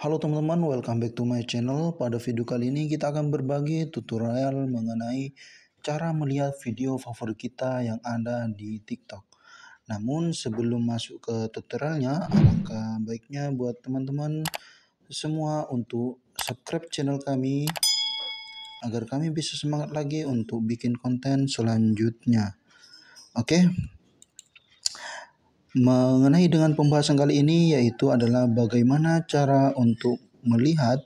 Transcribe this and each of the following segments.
Halo teman-teman, welcome back to my channel. Pada video kali ini kita akan berbagi tutorial mengenai cara melihat video favorit kita yang ada di TikTok. Namun sebelum masuk ke tutorialnya, alangkah baiknya buat teman-teman semua untuk subscribe channel kami agar kami bisa semangat lagi untuk bikin konten selanjutnya. Oke mengenai dengan pembahasan kali ini yaitu adalah bagaimana cara untuk melihat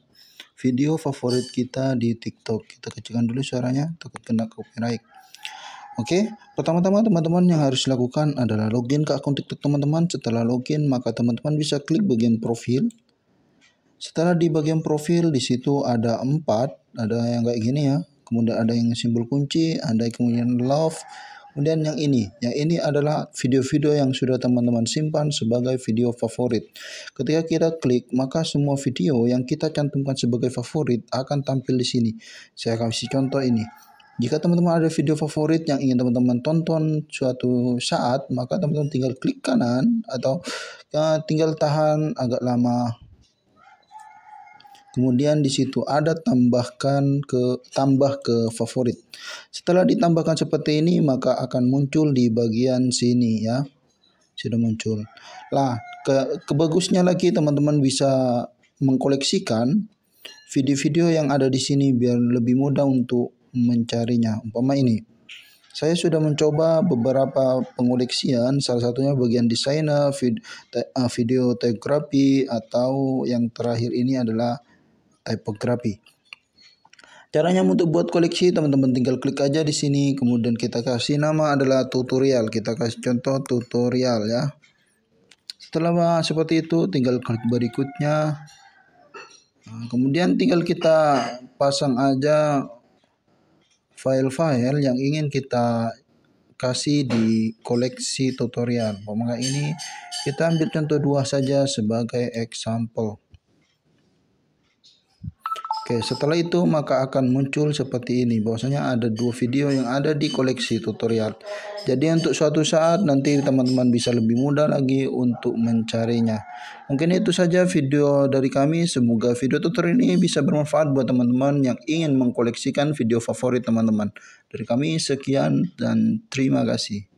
video favorit kita di TikTok. Kita kecilkan dulu suaranya takut kena copyright. Oke, pertama-tama teman-teman yang harus lakukan adalah login ke akun TikTok teman-teman. Setelah login, maka teman-teman bisa klik bagian profil. Setelah di bagian profil, di situ ada empat, ada yang kayak gini ya. Kemudian ada yang simbol kunci, ada yang kemudian love, Kemudian yang ini, yang ini adalah video-video yang sudah teman-teman simpan sebagai video favorit. Ketika kita klik, maka semua video yang kita cantumkan sebagai favorit akan tampil di sini. Saya kasih contoh ini. Jika teman-teman ada video favorit yang ingin teman-teman tonton suatu saat, maka teman-teman tinggal klik kanan atau eh, tinggal tahan agak lama Kemudian di situ ada tambahkan ke tambah ke favorit. Setelah ditambahkan seperti ini maka akan muncul di bagian sini ya. Sudah muncul. Lah, ke kebagusnya lagi teman-teman bisa mengkoleksikan video-video yang ada di sini biar lebih mudah untuk mencarinya. Umpama ini. Saya sudah mencoba beberapa pengoleksian, salah satunya bagian desainer, eh, video, te, video teografi atau yang terakhir ini adalah typography. Caranya untuk buat koleksi, teman-teman tinggal klik aja di sini, kemudian kita kasih nama adalah tutorial. Kita kasih contoh tutorial ya. Setelah seperti itu, tinggal klik berikutnya. Nah, kemudian tinggal kita pasang aja file-file yang ingin kita kasih di koleksi tutorial. Maka ini kita ambil contoh dua saja sebagai example. Oke, setelah itu maka akan muncul seperti ini. Bahwasanya ada dua video yang ada di koleksi tutorial. Jadi untuk suatu saat nanti teman-teman bisa lebih mudah lagi untuk mencarinya. Mungkin itu saja video dari kami. Semoga video tutorial ini bisa bermanfaat buat teman-teman yang ingin mengkoleksikan video favorit teman-teman. Dari kami sekian dan terima kasih.